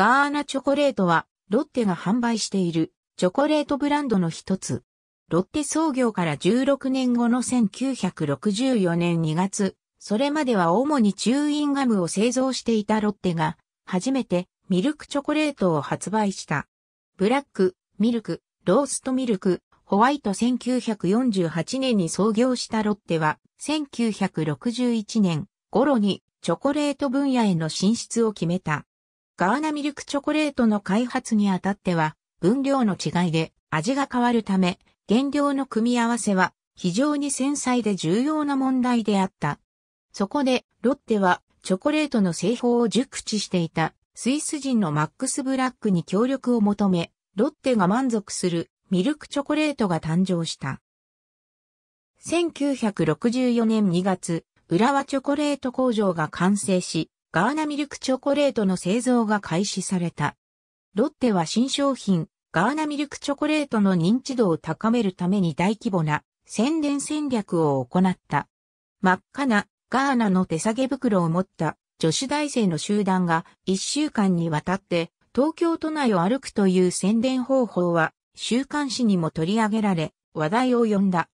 ガーナチョコレートは、ロッテが販売しているチョコレートブランドの一つ。ロッテ創業から16年後の1964年2月、それまでは主にチューインガムを製造していたロッテが、初めてミルクチョコレートを発売した。ブラック、ミルク、ローストミルク、ホワイト1948年に創業したロッテは、1961年頃にチョコレート分野への進出を決めた。ガーナミルクチョコレートの開発にあたっては、分量の違いで味が変わるため、原料の組み合わせは非常に繊細で重要な問題であった。そこで、ロッテはチョコレートの製法を熟知していたスイス人のマックス・ブラックに協力を求め、ロッテが満足するミルクチョコレートが誕生した。1964年2月、浦和チョコレート工場が完成し、ガーナミルクチョコレートの製造が開始された。ロッテは新商品、ガーナミルクチョコレートの認知度を高めるために大規模な宣伝戦略を行った。真っ赤なガーナの手提げ袋を持った女子大生の集団が一週間にわたって東京都内を歩くという宣伝方法は週刊誌にも取り上げられ話題を呼んだ。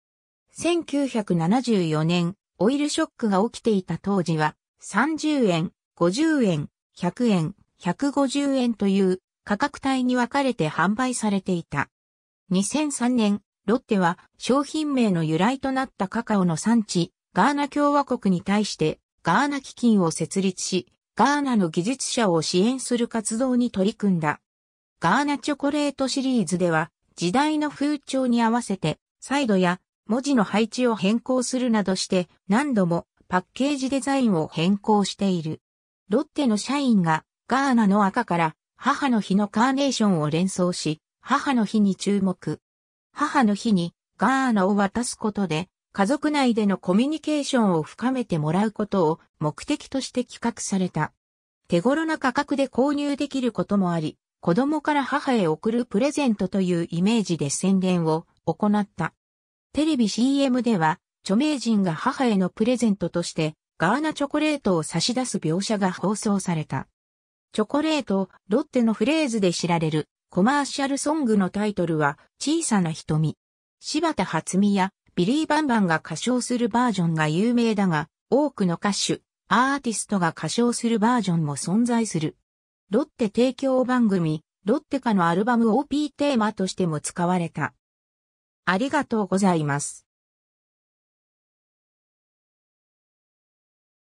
1974年オイルショックが起きていた当時は30円50円、100円、150円という価格帯に分かれて販売されていた。2003年、ロッテは商品名の由来となったカカオの産地、ガーナ共和国に対してガーナ基金を設立し、ガーナの技術者を支援する活動に取り組んだ。ガーナチョコレートシリーズでは、時代の風潮に合わせて、サイドや文字の配置を変更するなどして、何度もパッケージデザインを変更している。ロッテの社員がガーナの赤から母の日のカーネーションを連想し、母の日に注目。母の日にガーナを渡すことで家族内でのコミュニケーションを深めてもらうことを目的として企画された。手頃な価格で購入できることもあり、子供から母へ送るプレゼントというイメージで宣伝を行った。テレビ CM では著名人が母へのプレゼントとしてガーナチョコレートを差し出す描写が放送された。チョコレート、ロッテのフレーズで知られるコマーシャルソングのタイトルは小さな瞳。柴田初美やビリー・バンバンが歌唱するバージョンが有名だが、多くの歌手、アーティストが歌唱するバージョンも存在する。ロッテ提供番組、ロッテ化のアルバム OP テーマとしても使われた。ありがとうございます。